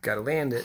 Gotta land it.